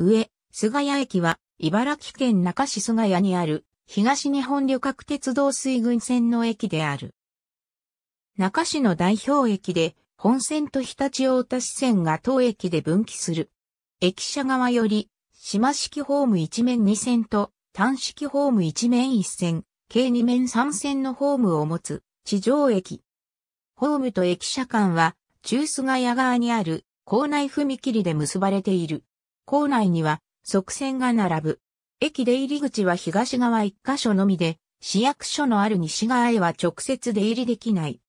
上、菅谷駅は、茨城県中市菅谷にある、東日本旅客鉄道水軍線の駅である。中市の代表駅で、本線と日立大田支線が当駅で分岐する。駅舎側より、島式ホーム一面2線と、単式ホーム一面1線、計2面3線のホームを持つ、地上駅。ホームと駅舎間は、中菅谷側にある、校内踏切で結ばれている。構内には側線が並ぶ。駅出入り口は東側1箇所のみで、市役所のある西側へは直接出入りできない。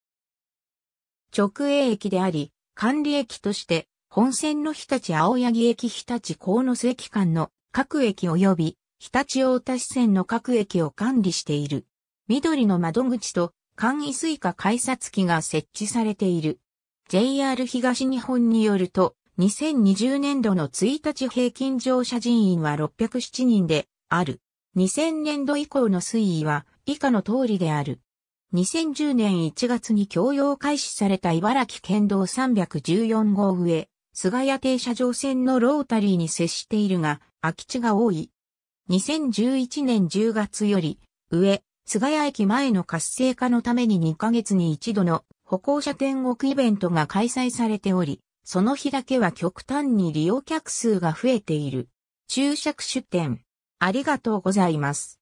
直営駅であり、管理駅として、本線の日立青柳駅日立鴻巣駅間の各駅及び日立大田支線の各駅を管理している。緑の窓口と簡易スイカ改札機が設置されている。JR 東日本によると、2020年度の1日平均乗車人員は607人である。2000年度以降の推移は以下の通りである。2010年1月に供用開始された茨城県道314号上、菅谷停車場線のロータリーに接しているが、空き地が多い。2011年10月より、上、菅谷駅前の活性化のために2ヶ月に一度の歩行者天国イベントが開催されており、その日だけは極端に利用客数が増えている。注釈出店。ありがとうございます。